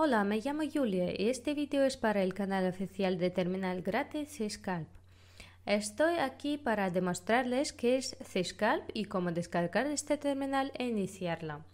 Hola, me llamo Julia y este vídeo es para el canal oficial de Terminal Gratis CISCALP. Estoy aquí para demostrarles qué es CISCALP y cómo descargar este terminal e iniciarlo.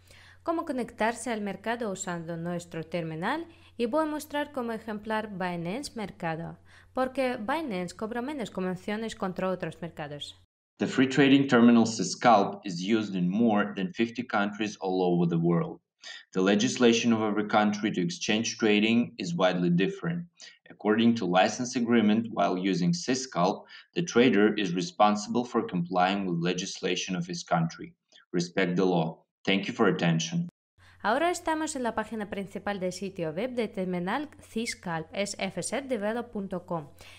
cómo conectarse al mercado usando nuestro terminal y voy a mostrar como ejemplar Binance Mercado, porque Binance cobra menos comisiones contra otros mercados. The free trading terminal is used in more than 50 countries all over the world. The legislation of every country to exchange trading is widely different. According to license agreement, while using SysCalp, the trader is responsible for complying with legislation of his country. Respect the law. Thank you for attention. Ahora estamos en la página principal del sitio web de terminal Ziscalp, es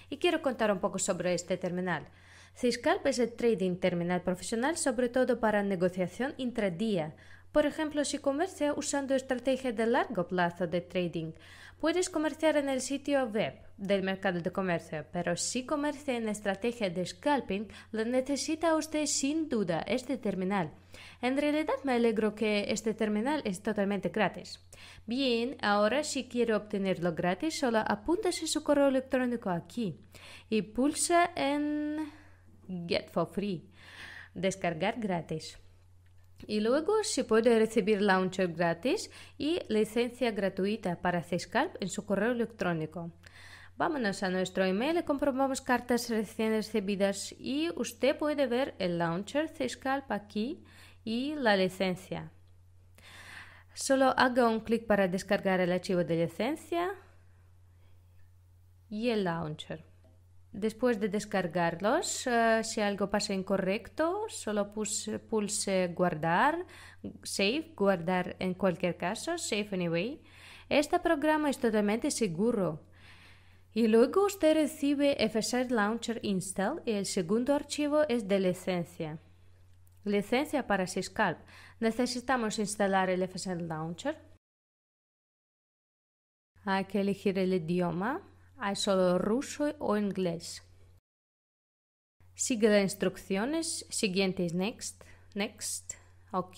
y quiero contar un poco sobre este terminal. Ziscalp es el trading terminal profesional sobre todo para negociación intradía. Por ejemplo, si comercia usando estrategia de largo plazo de trading, puedes comerciar en el sitio web del mercado de comercio, pero si comercia en estrategia de scalping, lo necesita usted sin duda este terminal. En realidad me alegro que este terminal es totalmente gratis. Bien, ahora si quiere obtenerlo gratis, solo apúntese su correo electrónico aquí y pulsa en Get for Free, descargar gratis. Y luego se puede recibir launcher gratis y licencia gratuita para Cscalp en su correo electrónico. Vámonos a nuestro email y comprobamos cartas recién recibidas y usted puede ver el launcher Cscalp aquí y la licencia. Solo haga un clic para descargar el archivo de licencia y el launcher. Después de descargarlos, eh, si algo pasa incorrecto, solo pulse, guardar, save, guardar en cualquier caso, save anyway. Este programa es totalmente seguro. Y luego usted recibe FSR Launcher Install y el segundo archivo es de licencia. Licencia para Syscalp. Necesitamos instalar el FSR Launcher. Hay que elegir el idioma hay solo ruso o inglés? Sigue las instrucciones. Siguiente es next. Next. Ok.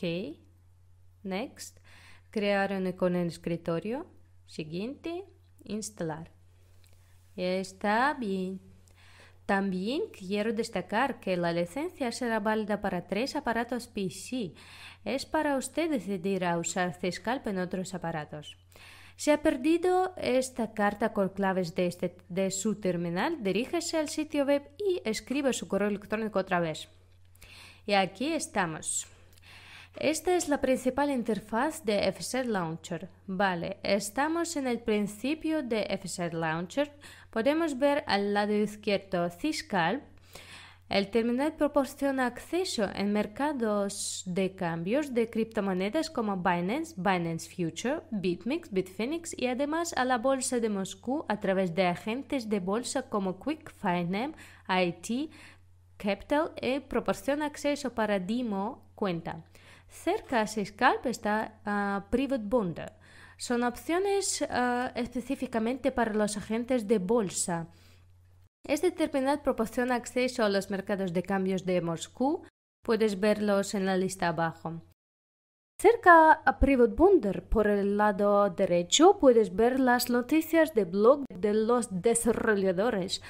Next. Crear un icono en escritorio. Siguiente. Instalar. Está bien. También quiero destacar que la licencia será válida para tres aparatos PC. Es para usted decidir a usar Ciscalp en otros aparatos. Si ha perdido esta carta con claves de, este, su terminal, diríjese al sitio web y escribe su correo electrónico otra vez. Y aquí estamos. Esta es la principal interfaz de FSR Launcher. Vale, estamos en el principio de FSR Launcher. Podemos ver al lado izquierdo Ciscal. El terminal proporciona acceso en mercados de cambios de criptomonedas como Binance, Binance Future, BitMEX, Bitfinex y además a la bolsa de Moscú a través de agentes de bolsa como Quick IT, Capital y proporciona acceso para Dimo cuenta. Cerca a Scalp está ah, Private Bond. Son opciones ah, específicamente para los agentes de bolsa. Este terminal proporciona acceso a los mercados de cambios de Moscú. Puedes verlos en la lista abajo. Cerca a Privatbunder, por el lado derecho, puedes ver las noticias de blog de los desarrolladores,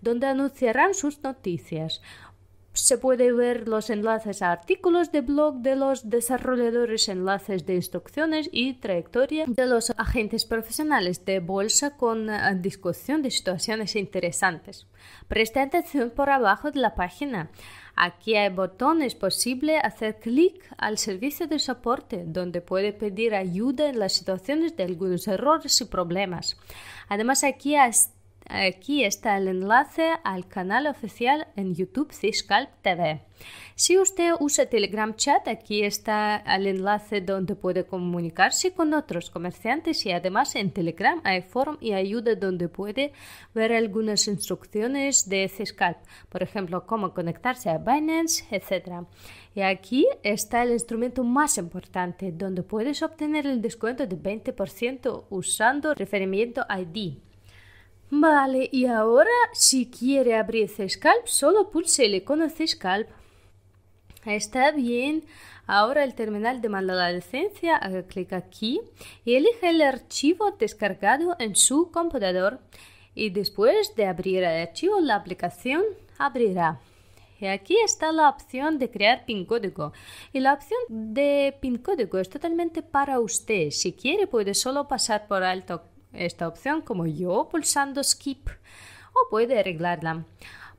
donde anunciarán sus noticias se puede ver los enlaces a artículos de blog de los desarrolladores, enlaces de instrucciones y trayectoria de los agentes profesionales de bolsa con eh, discusión de situaciones interesantes. Preste atención por abajo de la página. Aquí hay botones posible hacer clic al servicio de soporte, donde puede pedir ayuda en las situaciones de algunos errores y problemas. Además, aquí hay Aquí está el enlace al canal oficial en YouTube CISCALP TV. Si usted usa Telegram Chat, aquí está el enlace donde puede comunicarse con otros comerciantes y además en Telegram hay forum y ayuda donde puede ver algunas instrucciones de CISCALP. por ejemplo, cómo conectarse a Binance, etc. Y aquí está el instrumento más importante, donde puedes obtener el descuento de 20% usando referimiento ID. Vale, y ahora si quiere abrir Scalp, solo pulse el icono Scalp. Está bien. Ahora el terminal demanda la licencia, haga clic aquí y elige el archivo descargado en su computador. Y después de abrir el archivo, la aplicación abrirá. Y aquí está la opción de crear pin código. Y la opción de pin código es totalmente para usted. Si quiere puede solo pasar por alto esta opción como yo pulsando skip o puede arreglarla.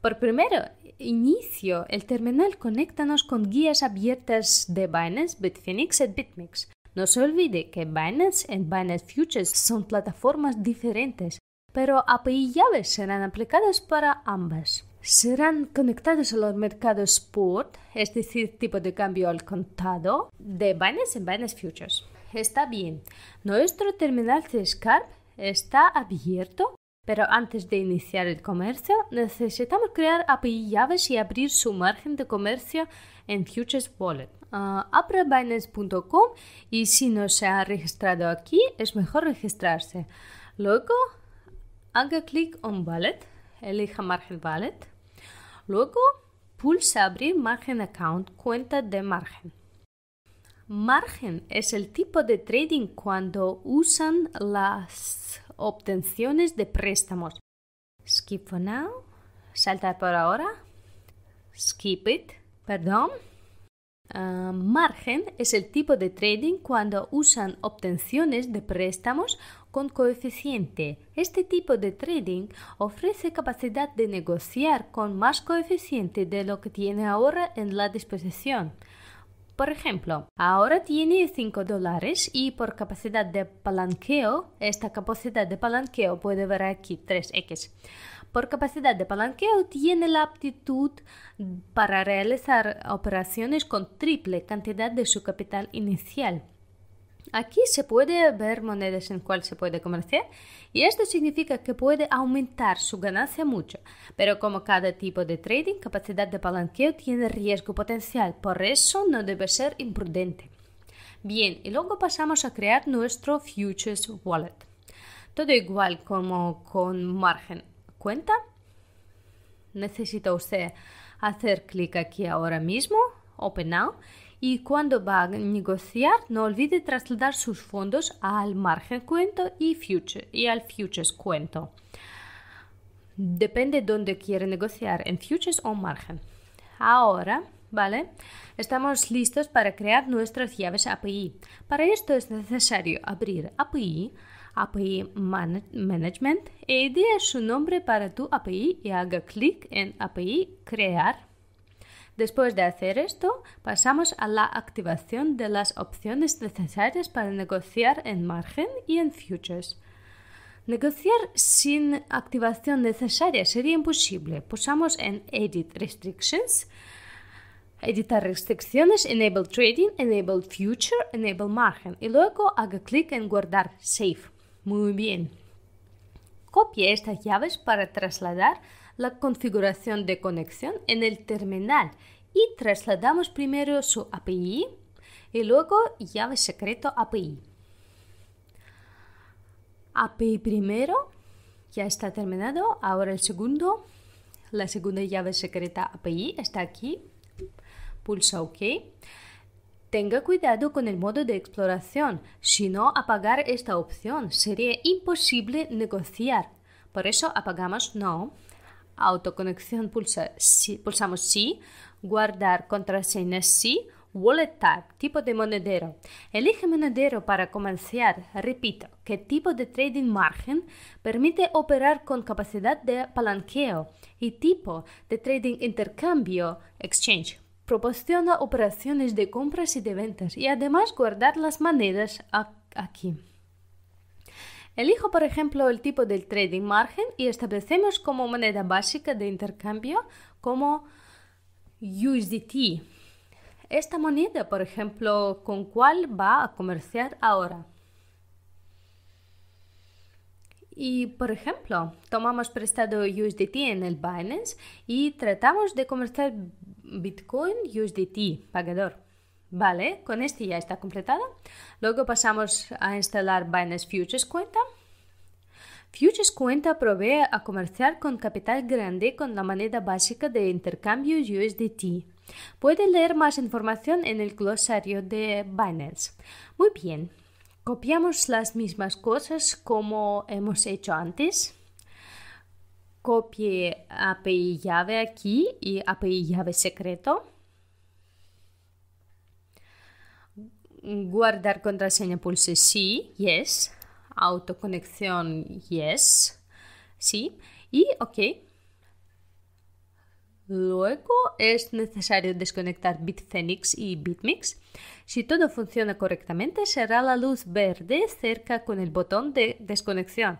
Por primero, inicio el terminal conéctanos con guías abiertas de Binance, Bitfinex y Bitmix. No se olvide que Binance y Binance Futures son plataformas diferentes, pero API llaves serán aplicadas para ambas. Serán conectados a los mercados spot, es decir, tipo de cambio al contado, de Binance y Binance Futures. Está bien. Nuestro terminal cscarp está abierto, pero antes de iniciar el comercio necesitamos crear API llaves y abrir su margen de comercio en Futures Wallet. Uh, y si no se ha registrado aquí es mejor registrarse. Luego haga clic en Wallet, elija margen Wallet. Luego pulse abrir margen account, cuenta de margen. Margen es el tipo de trading cuando usan las obtenciones de préstamos. Skip for now. Saltar por ahora. Skip it. Perdón. Ah, margen es el tipo de trading cuando usan obtenciones de préstamos con coeficiente. Este tipo de trading ofrece capacidad de negociar con más coeficiente de lo que tiene ahora en la disposición. Por ejemplo, ahora tiene 5 dólares y por capacidad de palanqueo, esta capacidad de palanqueo puede ver aquí 3x. Por capacidad de palanqueo tiene la aptitud para realizar operaciones con triple cantidad de su capital inicial. Aquí se puede ver monedas en cual se puede comerciar y esto significa que puede aumentar su ganancia mucho. Pero como cada tipo de trading, capacidad de palanqueo tiene riesgo potencial, por eso no debe ser imprudente. Bien, y luego pasamos a crear nuestro Futures Wallet. Todo igual como con margen cuenta. Necesita usted hacer clic aquí ahora mismo, Open Now y cuando va a negociar no olvide trasladar sus fondos al margen cuento y, future, y al futures cuento. Depende dónde quiere negociar, en futures o margen. Ahora, ¿vale? Estamos listos para crear nuestras llaves API. Para esto es necesario abrir API, API Management e idea su nombre para tu API y haga clic en API Crear Después de hacer esto, pasamos a la activación de las opciones necesarias para negociar en margen y en futures. Negociar sin activación necesaria sería imposible. Pulsamos en Edit Restrictions, editar restricciones, Enable Trading, Enable Future, Enable Margin y luego haga clic en Guardar Save. Muy bien. Copie estas llaves para trasladar la configuración de conexión en el terminal y trasladamos primero su API y luego llave secreto API. API primero, ya está terminado, ahora el segundo, la segunda llave secreta API está aquí, pulsa OK. Tenga cuidado con el modo de exploración, si no apagar esta opción sería imposible negociar, por eso apagamos No autoconexión pulsa, pulsamos sí, guardar contraseña sí, wallet type tipo de monedero. Elige monedero para comerciar, Repito, ¿qué tipo de trading margin permite operar con capacidad de palanqueo? Y tipo de trading intercambio, exchange. Proporciona operaciones de compras y de ventas y además guardar las monedas aquí. Elijo, por ejemplo, el tipo del trading margin y establecemos como moneda básica de intercambio como USDT. Esta moneda, por ejemplo, con cuál va a comerciar ahora. Y, por ejemplo, tomamos prestado USDT en el Binance y tratamos de comerciar Bitcoin USDT, pagador. Vale, con este ya está completado. Luego pasamos a instalar Binance Futures Cuenta. Futures Cuenta provee a comerciar con capital grande con la moneda básica de intercambio USDT. Puede leer más información en el glosario de Binance. Muy bien, copiamos las mismas cosas como hemos hecho antes. Copie API llave aquí y API llave secreto. guardar contraseña pulse sí, yes, autoconexión yes, sí, y ok. Luego es necesario desconectar Bitfenix y Bitmix. Si todo funciona correctamente, será la luz verde cerca con el botón de desconexión.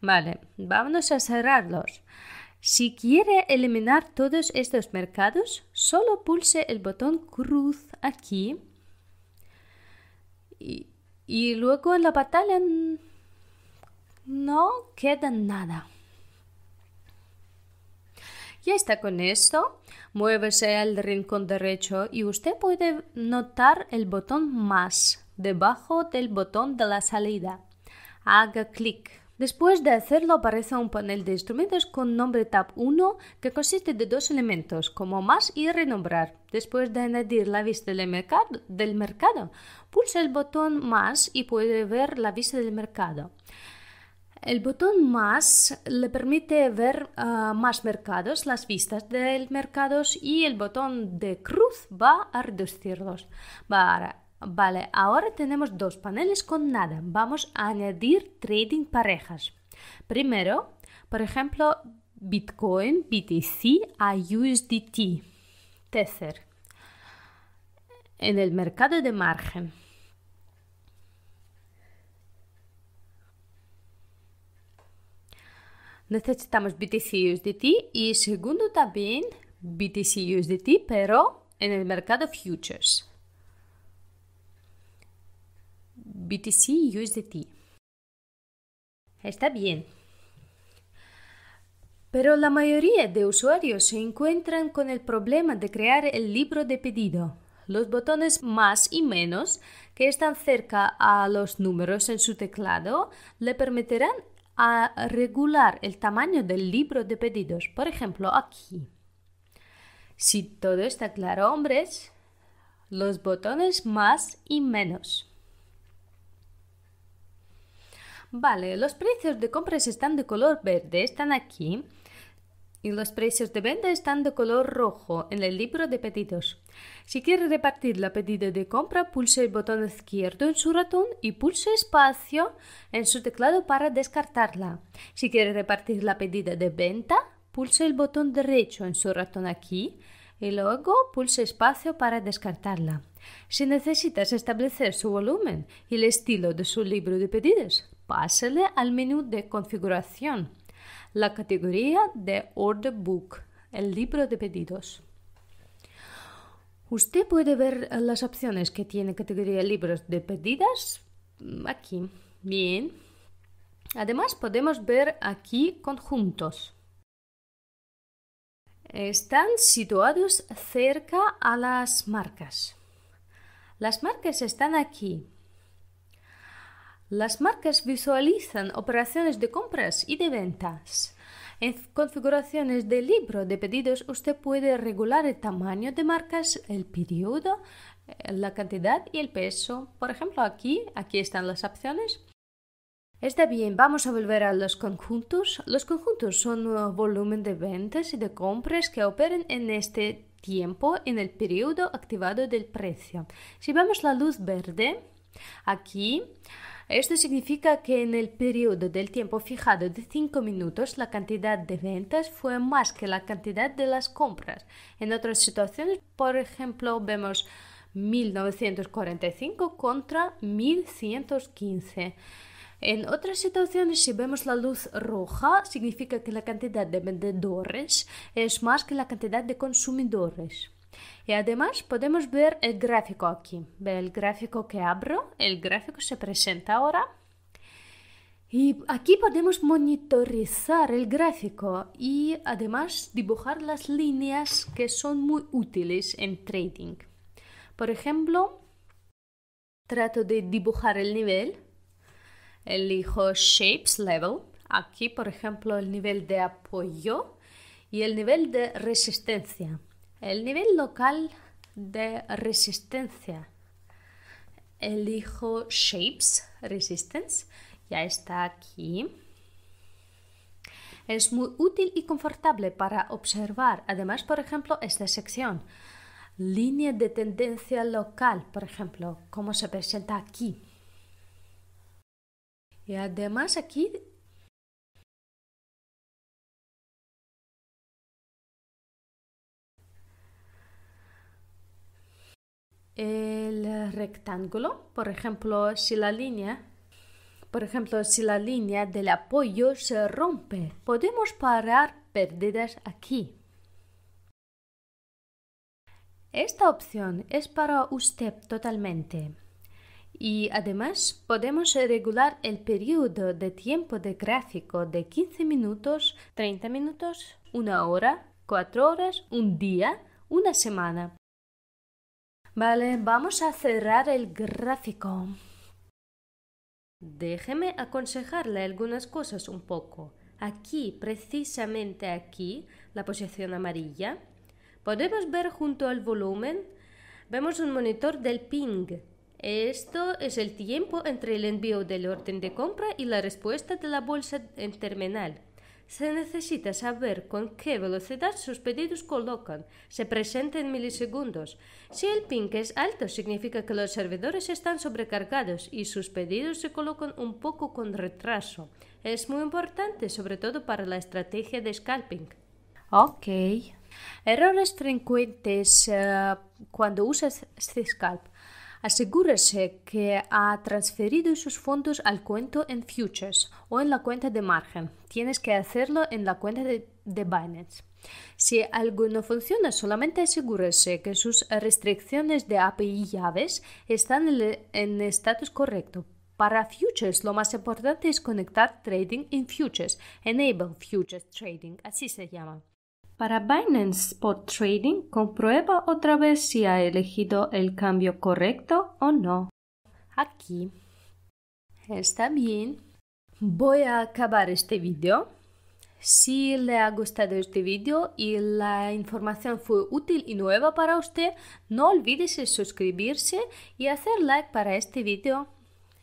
Vale, vámonos a cerrarlos. Si quiere eliminar todos estos mercados, solo pulse el botón cruz aquí y, luego en la batalla no queda nada. Ya está con esto. Muévese al rincón derecho y usted puede notar el botón más debajo del botón de la salida. Haga clic. Después de hacerlo aparece un panel de instrumentos con nombre Tab 1 que consiste de dos elementos como más y renombrar. Después de añadir la vista del mercado, del pulsa el botón más y puede ver la vista del mercado. El botón más le permite ver ah, más mercados, las vistas del mercados y el botón de cruz va a reducirlos. Vale, ahora tenemos dos paneles con nada. Vamos a añadir trading parejas. Primero, por ejemplo, Bitcoin, BTC a USDT, Tether, en el mercado de margen. Necesitamos BTC USDT y segundo también BTC USDT, pero en el mercado futures. BTC USDT. Está bien. Pero la mayoría de usuarios se encuentran con el problema de crear el libro de pedido, los botones más y menos que están cerca a los números en su teclado le permitirán a regular el tamaño del libro de pedidos, por ejemplo aquí. Si todo está claro, hombres, los botones más y menos. Vale, los precios de compras están de color verde, están aquí. Y los precios de venta están de color rojo en el libro de pedidos. Si quiere repartir la pedida de compra, pulse el botón izquierdo en su ratón y pulse espacio en su teclado para descartarla. Si quiere repartir la pedida de venta, pulse el botón derecho en su ratón aquí y luego pulse espacio para descartarla. Si necesitas establecer su volumen y el estilo de su libro de pedidos, Pásale al menú de configuración, la categoría de Order Book, el libro de pedidos. Usted puede ver las opciones que tiene categoría libros de pedidas aquí. Bien. Además podemos ver aquí conjuntos. Están situados cerca a las marcas. Las marcas están aquí, las marcas visualizan operaciones de compras y de ventas. En configuraciones de libro de pedidos usted puede regular el tamaño de marcas, el periodo, eh, la cantidad y el peso. Por ejemplo, aquí, aquí están las opciones. Está bien, vamos a volver a los conjuntos. Los conjuntos son un volumen de ventas y de compras que operen en este tiempo, en el periodo activado del precio. Si vemos la luz verde, aquí esto significa que en el periodo del tiempo fijado de 5 minutos la cantidad de ventas fue más que la cantidad de las compras. En otras situaciones, por ejemplo, vemos 1945 contra 1115. En otras situaciones, si vemos la luz roja, significa que la cantidad de vendedores es más que la cantidad de consumidores. Y además podemos ver el gráfico aquí. Ve el gráfico que abro, el gráfico se presenta ahora. Y aquí podemos monitorizar el gráfico y además dibujar las líneas que son muy útiles en trading. Por ejemplo, trato de dibujar el nivel, elijo Shapes Level, aquí por ejemplo el nivel de apoyo y el nivel de resistencia. El nivel local de resistencia. Elijo Shapes Resistance. Ya está aquí. Es muy útil y confortable para observar. Además, por ejemplo, esta sección. Línea de tendencia local, por ejemplo, como se presenta aquí. Y además aquí el rectángulo. Por ejemplo, si la línea, por ejemplo, si la línea del apoyo se rompe, podemos parar pérdidas aquí. Esta opción es para usted totalmente. Y además podemos regular el periodo de tiempo de gráfico de 15 minutos, 30 minutos, una hora, 4 horas, un día, una semana. Vale, vamos a cerrar el gráfico. Déjeme aconsejarle algunas cosas un poco. Aquí, precisamente aquí, la posición amarilla, podemos ver junto al volumen, vemos un monitor del ping. Esto es el tiempo entre el envío del orden de compra y la respuesta de la bolsa en terminal. Se necesita saber con qué velocidad sus pedidos colocan. Se presenta en milisegundos. Si el ping es alto, significa que los servidores están sobrecargados y sus pedidos se colocan un poco con retraso. Es muy importante, sobre todo para la estrategia de scalping. Ok. Errores frecuentes eh, cuando usas scalp Asegúrese que ha transferido sus fondos al cuento en futures o en la cuenta de margen. Tienes que hacerlo en la cuenta de, Binance. Si algo no funciona, solamente asegúrese que sus restricciones de API llaves están en estatus correcto. Para futures, lo más importante es conectar trading in futures, enable futures trading, así se llama. Para Binance Spot Trading, comprueba otra vez si ha elegido el cambio correcto o no. Aquí. Está bien. Voy a acabar este vídeo. Si le ha gustado este vídeo y la información fue útil y nueva para usted, no olvides suscribirse y hacer like para este vídeo.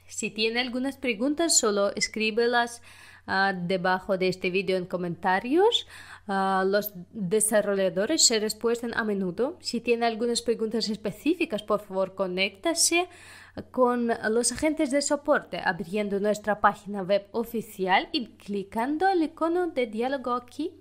Si tiene algunas preguntas, solo escríbelas ah, debajo de este vídeo en comentarios los desarrolladores se responden a menudo. Si tiene algunas preguntas específicas, por favor, conéctase con los agentes de soporte abriendo nuestra página web oficial y clicando el icono de diálogo aquí.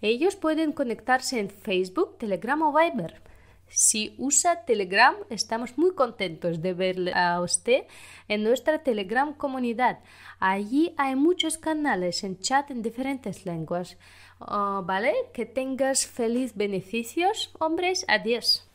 Ellos pueden conectarse en Facebook, Telegram o Viber. Si usa Telegram, estamos muy contentos de verle a usted en nuestra Telegram comunidad. Allí hay muchos canales en chat en diferentes lenguas. Oh, ¿Vale? Que tengas feliz beneficios, hombres. Adiós.